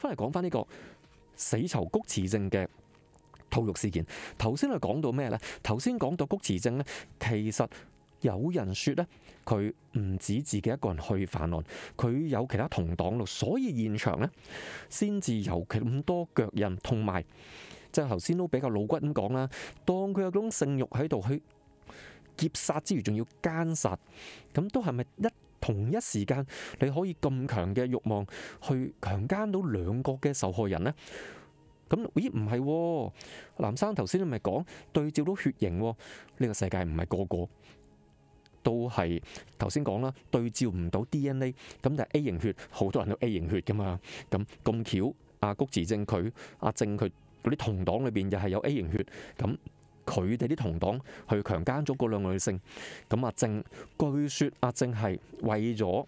翻嚟講翻呢個死囚谷池症嘅套肉事件。頭先系講到咩呢？頭先講到谷池症呢，其實有人說呢，佢唔止自己一個人去犯案，佢有其他同黨咯。所以現場呢，先至有咁多腳印，同埋即系頭先都比較老骨咁講啦。當佢有種性慾喺度去劫殺之餘，仲要奸殺，咁都係咪一？同一時間，你可以咁強嘅慾望去強姦到兩個嘅受害人呢？咁咦唔係？男生頭先你咪講對照到血型喎？呢個世界唔係個個都係頭先講啦，對照唔到 DNA，咁但 A 型血好多人都 A 型血噶嘛？咁咁巧，阿谷志正佢、阿正佢嗰啲同黨裏边又係有 A 型血咁。佢哋啲同黨去強姦咗嗰兩女性，咁阿正據說阿正係為咗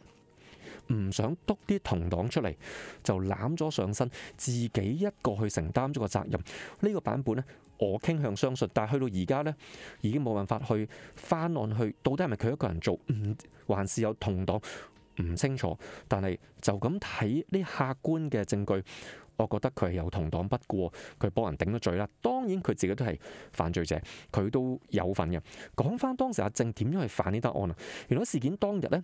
唔想督啲同黨出嚟，就攬咗上身，自己一個去承擔咗個責任。呢個版本呢，我傾向相信，但係去到而家呢，已經冇辦法去翻案去，到底係咪佢一個人做，唔還是有同黨？唔清楚，但係就咁睇呢客觀嘅證據。我覺得佢係有同黨，不過佢幫人頂咗罪啦。當然佢自己都係犯罪者，佢都有份嘅。講翻當時阿正點樣去犯呢單案啊？原來事件當日呢。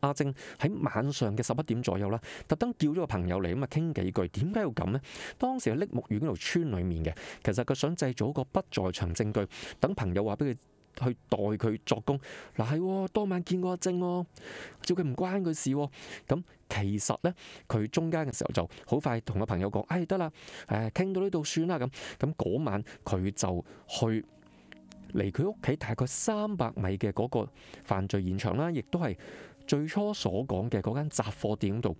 阿正喺晚上嘅十一點左右啦，特登叫咗個朋友嚟咁啊傾幾句。點解要咁呢？當時喺粟木園嗰度村里面嘅，其實佢想製造一個不在場證據，等朋友話俾佢。去代佢作工嗱，系当晚见过一阵，照佢唔关佢事。咁其实咧，佢中间嘅时候就好快同个朋友讲，哎得啦，诶倾到呢度算啦。咁咁嗰晚佢就去离佢屋企大概三百米嘅嗰个犯罪现场啦，亦都系最初所讲嘅嗰间杂货店度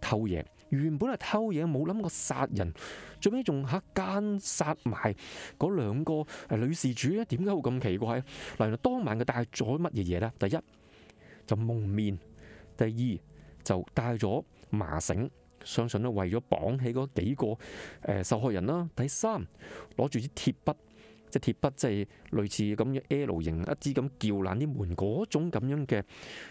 偷嘢。原本系偷嘢，冇谂过杀人，最尾仲吓奸杀埋嗰两个诶女事主咧，点解会咁奇怪啊？嗱，当晚佢带咗乜嘢嘢咧？第一就蒙面，第二就带咗麻绳，相信咧为咗绑起嗰几个诶受害人啦。第三攞住啲铁笔，即系铁笔，即系类似咁嘅 L 型一支咁撬烂啲门嗰种咁样嘅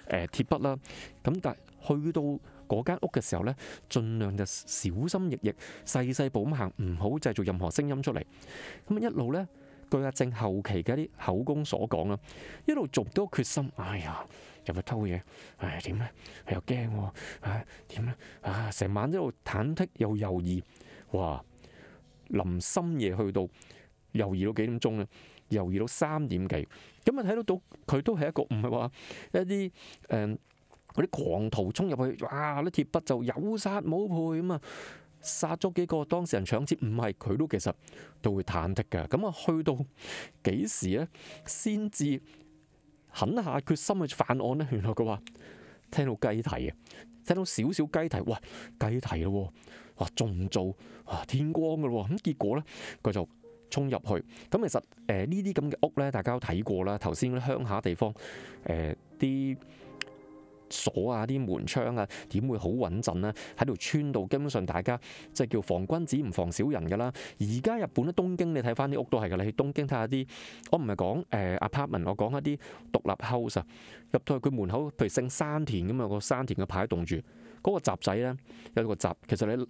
诶铁笔啦。咁但系去到。嗰間屋嘅時候咧，盡量就小心翼翼、細細步咁行，唔好製造任何聲音出嚟。咁啊一路咧，據阿正後期嘅啲口供所講啦，一路逐多決心。哎呀，入去偷嘢，哎點咧？又驚喎，嚇點咧？啊，成晚一路忐忑又猶豫。哇！臨深夜去到猶豫到幾點鐘咧？猶豫到三點幾。咁啊睇到到佢都係一個唔係話一啲誒。嗰啲狂徒衝入去，哇！啲鐵筆就有殺冇配。咁啊，殺咗幾個當事人搶劫，唔係佢都其實都會忐忑噶。咁啊，去到幾時咧，先至狠下決心去犯案咧？原來佢話聽到雞蹄啊，聽到少少雞蹄，哇！雞蹄咯喎，哇！仲做？哇天光噶咯喎，咁結果咧佢就衝入去。咁其實诶呢啲咁嘅屋咧，大家都睇過啦。頭先鄉下地方誒啲。鎖啊！啲門窗啊，點會好穩陣呢？喺度村度，基本上大家即系叫防君子唔防小人噶啦。而家日本咧，東京你睇翻啲屋都係噶你去東京睇下啲，我唔係講诶 apartment，我講一啲獨立 house 啊。入到去佢門口，譬如姓山田咁啊，個山田嘅牌冻住嗰個閘仔咧，有個闸，其實你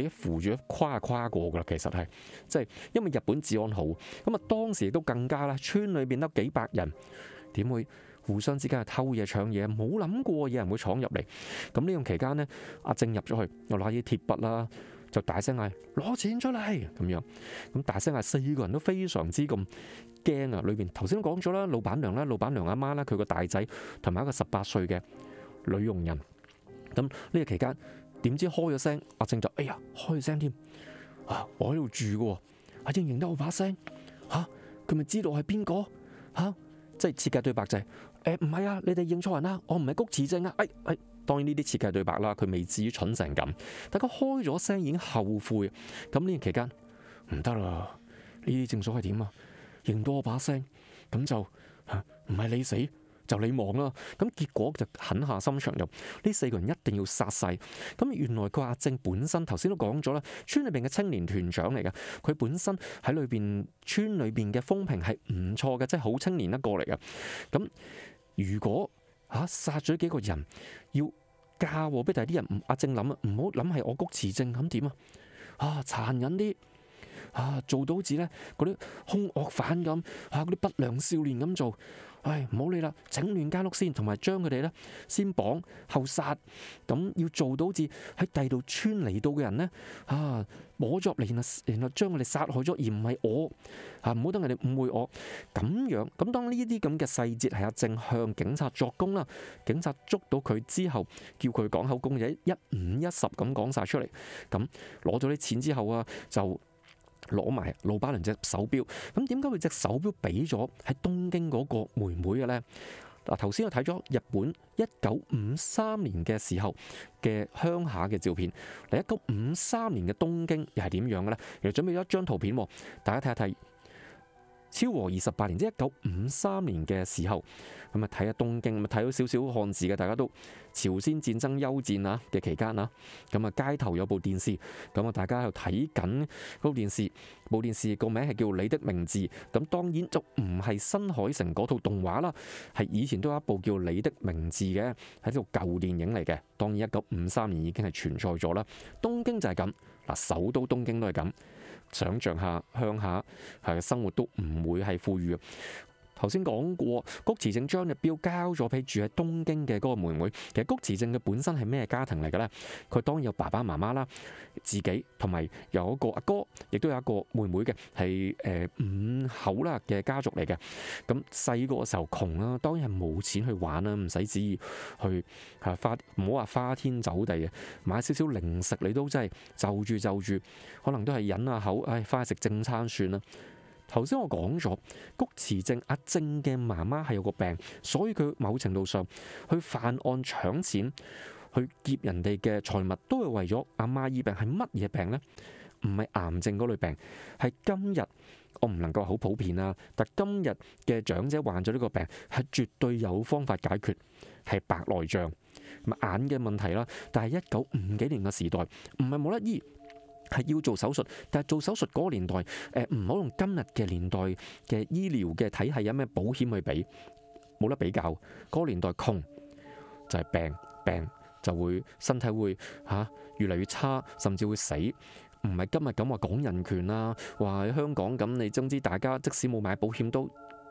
你扶住跨跨過噶啦。其實係即係因為日本治安好，咁啊當時都更加啦。村裏邊得幾百人，點會？互相之间系偷嘢抢嘢，冇谂过有人会闯入嚟。咁呢样期间呢，阿正入咗去，又攞啲铁笔啦，就大声嗌攞钱出嚟咁样。咁大声嗌，四个人都非常之咁惊啊！里边头先都讲咗啦，老板娘啦，老板娘阿妈啦，佢个大仔同埋一个十八岁嘅女佣人。咁呢个期间，点知开咗声？阿正就哎呀，开咗声添啊！我喺度住噶，阿正认得我把声吓，佢咪知道系边个吓？即系设计对白仔。诶，唔系啊，你哋认错人啦，我唔系谷子正啊！诶诶，当然呢啲设计对白啦，佢未至于蠢成咁。大家开咗声已经后悔，咁呢段期间唔得啦，呢啲正所係点啊？认多把声，咁就唔系你死就你亡啦！咁结果就狠下心肠咁，呢四个人一定要杀晒。咁原来佢阿正本身头先都讲咗啦，村里边嘅青年团长嚟嘅，佢本身喺里边村里边嘅风评系唔错嘅，即系好青年一个嚟嘅，咁。如果嚇殺咗幾個人，要嫁祸俾第啲人，阿正諗啊，唔好諗係我谷持正咁點啊，啊殘忍啲，啊做到好似咧嗰啲兇惡犯咁，吓嗰啲不良少年咁做。唉，唔好理啦，整亂間屋先，同埋將佢哋咧先綁後殺，咁要做到至喺第二度村嚟到嘅人咧，啊摸咗嚟，然后然后將佢哋殺害咗，而唔係我，啊，唔好等人哋誤會我，咁樣咁當呢啲咁嘅細節係阿正向警察作供啦，警察捉到佢之後，叫佢講口供，一一五一十咁講晒出嚟，咁攞咗啲錢之後啊，就。攞埋老巴倫隻手錶，咁點解佢隻手錶俾咗喺東京嗰個妹妹嘅咧？嗱，頭先我睇咗日本一九五三年嘅時候嘅鄉下嘅照片，嚟一九五三年嘅東京又係點樣嘅咧？我準備咗一張圖片，大家睇一睇。超和二十八年，即一九五三年嘅時候，咁啊睇下東京，咁啊睇到少少漢字嘅，大家都朝鮮戰爭休戰啊嘅期間啊，咁啊街頭有部電視，咁啊大家喺度睇緊部電視，部電視個名係叫你的名字，咁當然就唔係新海誠嗰套動畫啦，係以前都有一部叫你的名字嘅，喺個舊電影嚟嘅，當然一九五三年已經係存在咗啦。東京就係咁，嗱首都東京都係咁。想象下乡下系生活都唔会系富裕。頭先講過，谷智正將只表交咗俾住喺東京嘅嗰個妹妹。其實谷智正嘅本身係咩家庭嚟嘅咧？佢當然有爸爸媽媽啦，自己同埋有一個阿哥，亦都有一個妹妹嘅，係誒五口啦嘅家族嚟嘅。咁細個嘅時候窮啦，當然系冇錢去玩啦，唔使旨意去吓花，唔好话花天酒地啊，買少少零食你都真係就住就住，可能都係忍下口，唉，翻去食正餐算啦。頭先我講咗谷池正阿正嘅媽媽係有個病，所以佢某程度上去犯案搶錢，去劫人哋嘅財物，都係為咗阿媽醫病。係乜嘢病呢？唔係癌症嗰類病，係今日我唔能夠好普遍啦。但今日嘅長者患咗呢個病，係絕對有方法解決，係白內障，眼嘅問題啦。但係一九五幾年嘅時代，唔係冇得醫。系要做手術，但係做手術嗰個年代，诶唔好用今日嘅年代嘅醫療嘅體系有咩保險去比，冇得比較。嗰個年代窮，就係病病就會身體會嚇越嚟越差，甚至會死。唔係今日咁話講人權啦，話喺香港咁，你總之大家即使冇買保險都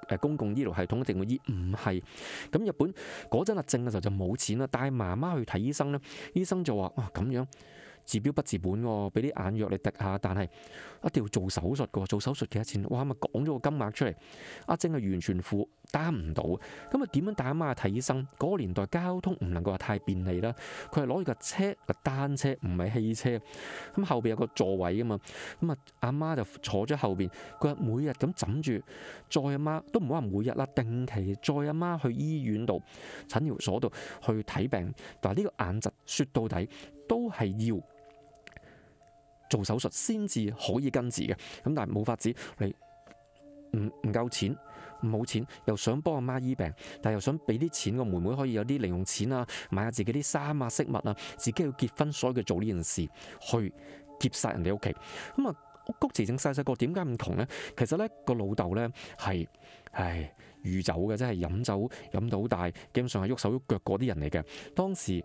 誒公共醫療系統一定會醫唔係。咁日本嗰陣阿政嘅時候就冇錢啦，帶媽媽去睇醫生咧，醫生就話哇咁樣。治標不治本喎，俾啲眼藥你滴下，但係一定要做手術噶，做手術幾多錢？哇！咪講咗個金額出嚟，阿晶係完全負擔唔到，咁啊點樣带阿媽睇醫生？嗰個年代交通唔能夠話太便利啦，佢係攞住架車个單車，唔係汽車，咁後边有個座位噶嘛，咁啊阿媽就坐咗後边，佢每日咁枕住载阿媽，都唔好能每日啦，定期载阿媽去醫院度診療所度去睇病。系呢個眼疾说到底都係要。做手術先至可以根治嘅，咁但系冇法子，你唔唔夠錢，冇錢又想幫阿媽醫病，但系又想俾啲錢個妹妹可以有啲零用錢啊，買下自己啲衫啊飾物啊，自己要結婚，所以佢做呢件事去劫殺人哋屋企。咁啊，屋谷子正細細個點解咁窮呢？其實呢個老豆呢係唉酗酒嘅，即係飲酒飲到好大，基本上係喐手喐腳嗰啲人嚟嘅。當時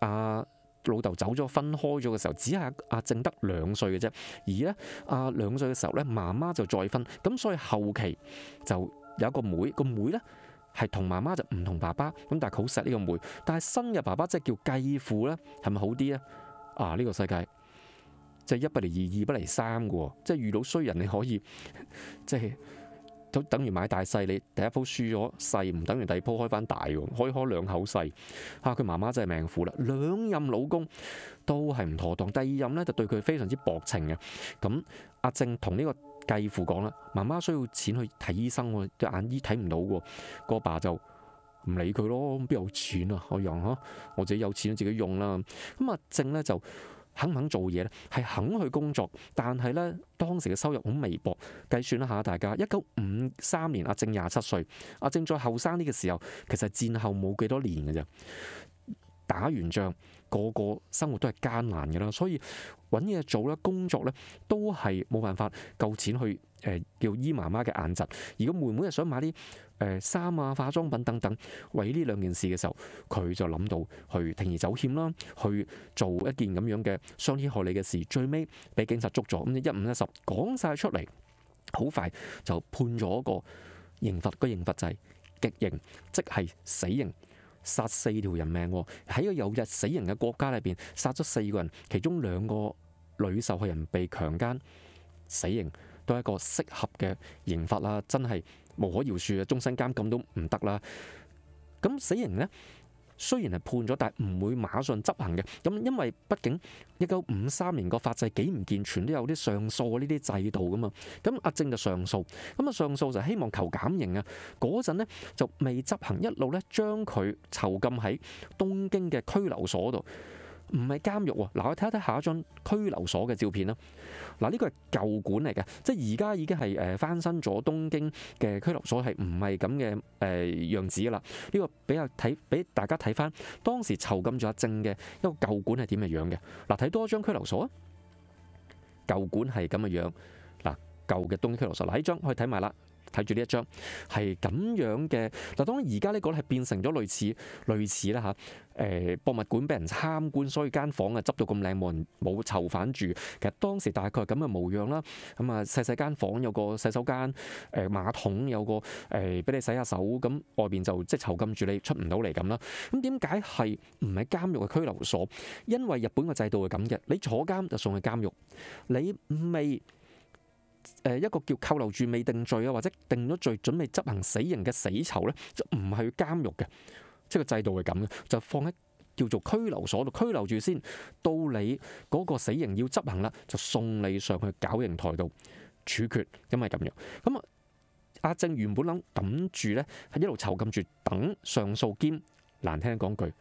阿老豆走咗，分開咗嘅時候，只系阿正得兩歲嘅啫。而咧，阿兩歲嘅時候咧，媽媽就再婚，咁所以後期就有個妹，個妹咧係同媽媽就唔同爸爸。咁但係好錫呢個妹，但係新嘅爸爸即係叫繼父咧，係咪好啲咧？啊，呢個世界即係一不離二，二不離三嘅喎，即係遇到衰人你可以即係。都等於買大細，你第一鋪輸咗細，唔等于第二鋪開翻大喎，可以開兩口細嚇。佢媽媽真係命苦啦，兩任老公都係唔妥當，第二任咧就對佢非常之薄情嘅。咁阿正同呢個繼父講啦，媽媽需要錢去睇醫生喎，眼醫睇唔到喎。個爸就唔理佢咯，邊有錢啊？我用吓，我自己有錢自己用啦。咁阿正咧就。肯唔肯做嘢咧？係肯去工作，但係咧當時嘅收入好微薄。計算一下大家，一九五三年阿正廿七歲，阿正再後生啲嘅時候，其實戰後冇幾多年嘅啫，打完仗。個個生活都係艱難嘅啦，所以揾嘢做咧，工作咧都係冇辦法夠錢去誒叫醫媽媽嘅眼疾。如果妹妹又想買啲誒衫啊、化妝品等等，為呢兩件事嘅時候，佢就諗到去停而走險啦，去做一件咁樣嘅傷天害理嘅事。最尾俾警察捉咗，咁一五一十講晒出嚟，好快就判咗個刑罰。個刑罰就係極刑，即系死刑。杀四条人命喎，喺個个有日死刑嘅国家里边，杀咗四个人，其中两个女受害人被强奸，死刑都系一个适合嘅刑罚啦，真系无可饶恕嘅，终身监禁都唔得啦。咁死刑呢？雖然係判咗，但係唔會馬上執行嘅。咁因為畢竟一九五三年個法制幾唔健全，都有啲上訴呢啲制度噶嘛。咁阿正就上訴，咁啊上訴就希望求減刑啊。嗰陣咧就未執行，一路咧將佢囚禁喺東京嘅拘留所度。唔係監獄喎，嗱我睇一睇下一張拘留所嘅照片啦。嗱呢個係舊館嚟嘅，即係而家已經係誒翻新咗東京嘅拘留所係唔係咁嘅誒樣子啦。呢個比較睇俾大家睇翻當時囚禁咗阿政嘅一個舊館係點嘅樣嘅。嗱睇多張拘留所啊，舊館係咁嘅樣。嗱舊嘅東京拘留所嗱呢張可以睇埋啦。睇住呢一張係咁樣嘅，嗱當然而家呢個咧係變成咗類似類似啦嚇，誒博物館俾人參觀，所以間房啊執到咁靚，冇人冇囚犯住。其實當時大概咁嘅模樣啦，咁啊細細間房有個洗手間，誒馬桶有個诶俾你洗下手，咁外边就即系囚禁住你出唔到嚟咁啦。咁點解係唔系監獄嘅拘留所？因為日本嘅制度係咁嘅，你坐監就送去監獄，你未？誒一個叫扣留住未定罪啊，或者定咗罪準備執行死刑嘅死囚咧，就唔係監獄嘅，即係個制度係咁嘅，就放喺叫做拘留所度拘留住先。到你嗰個死刑要執行啦，就送你上去搞刑台度處決，因為咁樣。咁啊，阿正原本諗等住咧，係一路囚禁住等上訴兼難聽講句。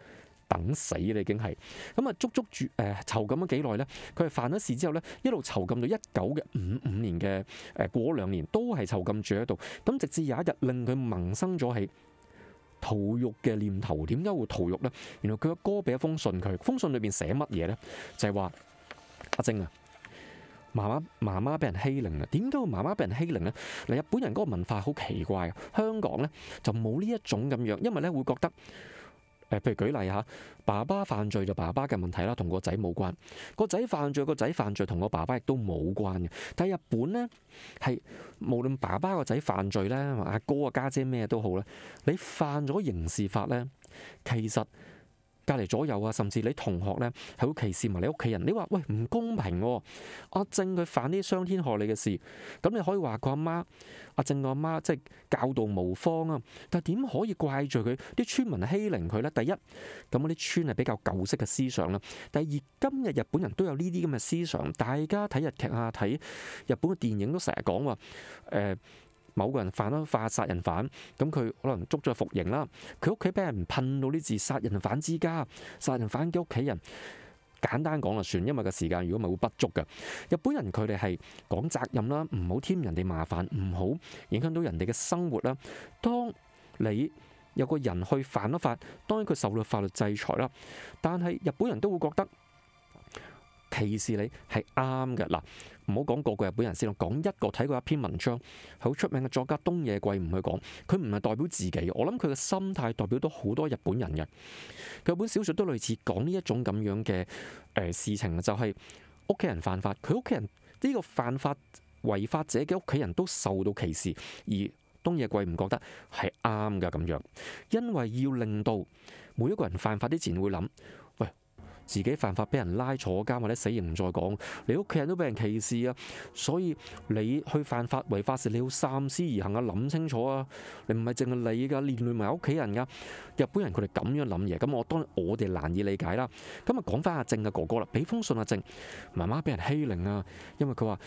等死啦，已經係咁啊！足足住誒囚禁咗幾耐呢？佢係犯咗事之後呢，一路囚禁到一九嘅五五年嘅誒過兩年都係囚禁住喺度。咁直至有一日令佢萌生咗係屠獄嘅念頭，點解會屠獄呢？原來佢嘅哥俾一封信佢，封信裏面寫乜嘢呢？就係話阿晶啊，媽媽媽媽俾人欺凌啊！點解會媽媽俾人欺凌呢？嗱，日本人嗰個文化好奇怪啊！香港呢就冇呢一種咁樣，因為呢會覺得。誒，譬如舉例嚇，爸爸犯罪就爸爸嘅問題啦，同個仔冇關。個仔犯罪，個仔犯罪同個爸爸亦都冇關嘅。但係日本咧，係無論爸爸個仔犯罪咧，阿哥啊家姐咩都好咧，你犯咗刑事法咧，其實。隔離左右啊，甚至你同學咧係會歧視埋你屋企人。你話喂唔公平，阿正佢犯啲傷天害理嘅事，咁你可以話個阿媽，阿正個阿媽即係教導無方啊。但係點可以怪罪佢啲村民欺凌佢咧？第一，咁啲村係比較舊式嘅思想啦。第二，今日日本人都有呢啲咁嘅思想，大家睇日劇啊，睇日本嘅電影都成日講話誒。某個人犯咗法，殺人犯，咁佢可能捉咗服刑啦。佢屋企俾人噴到啲字，殺人犯之家，殺人犯嘅屋企人。簡單講就算，因為個時間如果唔會不足嘅。日本人佢哋係講責任啦，唔好添人哋麻煩，唔好影響到人哋嘅生活啦。當你有個人去犯咗法，當然佢受到法律制裁啦。但係日本人都會覺得。歧視你係啱嘅嗱，唔好講個個日本人先咯，講一個睇過一篇文章好出名嘅作家東野圭吾去講，佢唔係代表自己，我諗佢嘅心態代表到好多日本人嘅。佢本小説都類似講呢一種咁樣嘅誒事情，就係屋企人犯法，佢屋企人呢個犯法違法者嘅屋企人都受到歧視，而東野圭吾唔覺得係啱嘅咁樣，因為要令到每一個人犯法之前會諗。自己犯法俾人拉坐監或者死刑唔再講，你屋企人都俾人歧視啊！所以你去犯法违法时，你要三思而行啊，諗清楚啊！你唔係淨係你噶，連累埋屋企人㗎。日本人佢哋咁樣諗嘢，咁我當然我哋難以理解啦。咁啊，講翻阿靜嘅哥哥啦，俾封信阿靜媽媽俾人欺凌啊，因為佢話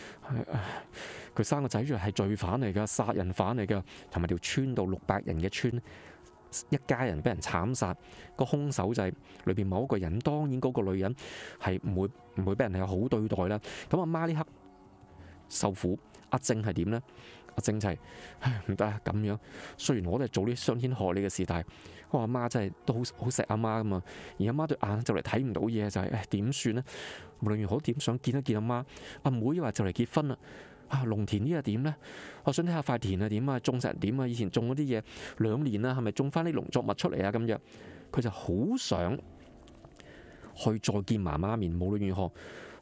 佢生個仔仲係罪犯嚟㗎，殺人犯嚟㗎，同埋條村到六百人嘅村。一家人俾人惨杀，个凶手就系里边某一个人，当然嗰个女人系唔会唔会俾人系好对待啦。咁阿妈呢刻受苦，阿正系点呢？阿正就系唔得咁样虽然我都系做啲伤天害理嘅事，但系我阿妈真系都好好锡阿妈噶嘛。而阿妈对眼就嚟睇唔到嘢，就系点算呢？无论如何点想见一见阿妈，阿妹又话就嚟结婚啦。啊，农田呢個點呢？我想睇下塊田啊點啊，種成點啊？以前種嗰啲嘢兩年啦，係咪種翻啲農作物出嚟啊？咁樣佢就好想去再見媽媽面，無論如何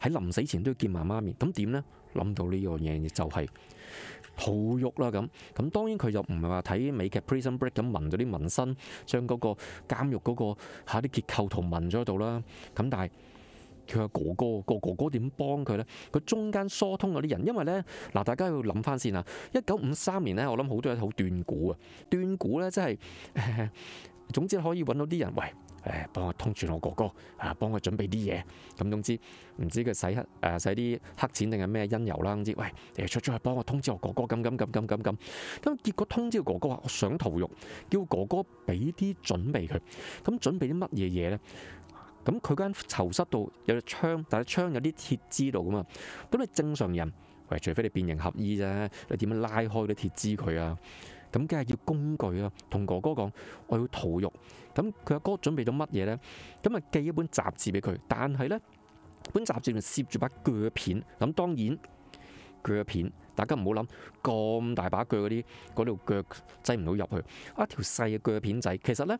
喺臨死前都要見媽媽面。咁點呢？諗到呢样嘢就係好喐啦。咁咁當然佢就唔係話睇美劇《Prison Break》咁紋咗啲紋身，將嗰個監獄嗰個嚇啲結構圖紋咗度啦。咁但係佢阿哥哥，個哥哥點幫佢咧？佢中間疏通嗰啲人，因為咧嗱，大家要諗翻先啊。一九五三年咧，我諗好多人好斷股啊，斷股咧即係總之可以揾到啲人，喂，誒幫我通住我哥哥，啊幫我準備啲嘢，咁總之唔知佢使诶使啲黑錢定係咩因由啦？唔知喂诶出咗去幫我通知我哥哥，咁咁咁咁咁咁，咁結果通知哥哥話我想逃獄，叫哥哥俾啲準備佢，咁準備啲乜嘢嘢咧？咁佢間囚室度有隻窗，但係窗有啲鐵枝度噶嘛。咁你正常人，喂，除非你變形合衣啫，你點樣拉開啲鐵枝佢啊？咁梗係要工具啊。同哥哥講，我要屠肉。咁佢阿哥準備咗乜嘢咧？咁啊寄一本雜誌俾佢，但係咧，本雜誌咪摄住把鋸片。咁當然。锯片，大家唔好諗咁大把锯嗰啲，嗰度鋸擠唔到入去，一條細嘅锯片仔。其實咧，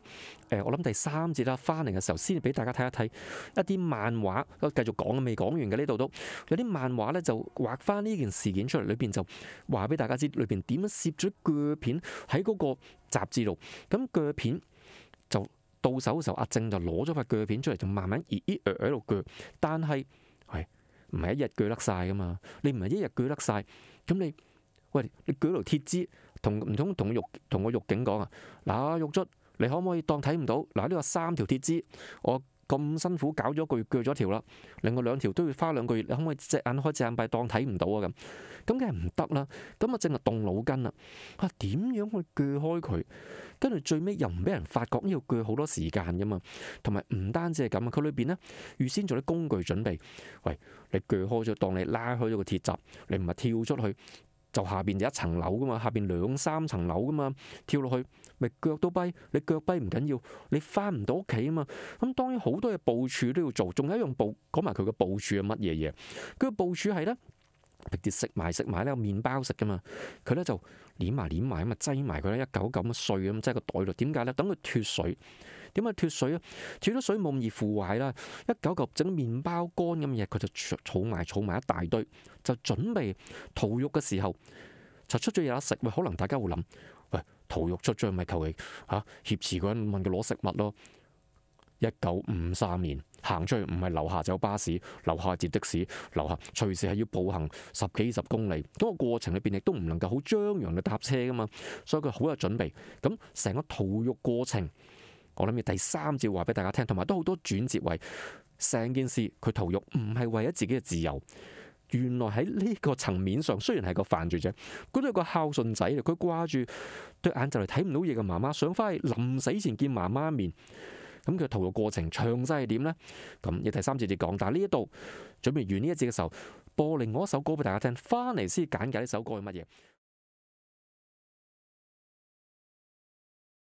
誒，我諗第三節啦，翻嚟嘅時候先俾大家睇一睇一啲漫畫。我繼續講，未講完嘅呢度都有啲漫畫咧，就畫翻呢件事件出嚟，裏边就話俾大家知，裏边點樣攝咗锯片喺嗰個雜志度。咁锯片就到手嘅時候，阿正就攞咗塊鋸片出嚟，就慢慢咦咦喺度碌鋸，但係。唔係一日锯甩晒噶嘛，你唔係一日锯甩晒，咁你，喂，你攰條鐵枝，同唔通同玉，同個狱警講啊，嗱，玉卒，你可唔可以當睇唔到？嗱，呢個三條鐵枝，我。咁辛苦搞咗一锯月咗条條啦，另外兩條都要花兩个月，你可唔可以隻眼開隻眼閉當睇唔到啊？咁咁梗係唔得啦，咁啊正系動腦筋啦，啊點樣去鋸開佢？跟住最尾又唔俾人發覺，呢個鋸好多時間噶嘛，同埋唔單止係咁啊，佢裏边咧預先做啲工具準備，喂，你鋸開咗當你拉開咗個鐵閘，你唔係跳出去就下边就一層樓噶嘛，下边兩三層樓噶嘛，跳落去。咪腳都跛，你腳跛唔緊要，你翻唔到屋企啊嘛。咁當然好多嘢部署都要做，仲有一樣部講埋佢嘅部署係乜嘢嘢？佢嘅部署係咧，直接食埋食埋咧，有麵包食噶嘛。佢咧就攣埋攣埋咁啊，擠埋佢咧一嚿嚿咁碎咁，擠個袋度。點解咧？等佢脱水。點解脱水啊？脱咗水冇咁易腐壞啦。一嚿嚿整麵包乾咁嘅嘢，佢就儲埋储埋一大堆，就準備屠肉嘅時候，就出咗嘢食。喂，可能大家會諗。逃獄出場咪求其嚇挟持個人問佢攞食物咯。一九五三年行出去唔係樓下就有巴士，樓下接的士，樓下隨時係要步行十幾十公里。嗰個過程裏邊亦都唔能夠好張揚嘅搭車噶嘛，所以佢好有準備。咁成個逃獄過程，我諗要第三節話俾大家聽，同埋都好多轉折，為成件事佢逃獄唔係為咗自己嘅自由。原来喺呢个层面上，虽然系个犯罪者，佢都系个孝顺仔嚟，佢挂住对眼就嚟睇唔到嘢嘅妈妈，想翻去临死前见妈妈面。咁佢嘅途嘅过程详细系点咧？咁要第三节节讲，但系呢一度准备完呢一节嘅时候，播另外一首歌俾大家听。翻嚟先简介呢首歌系乜嘢？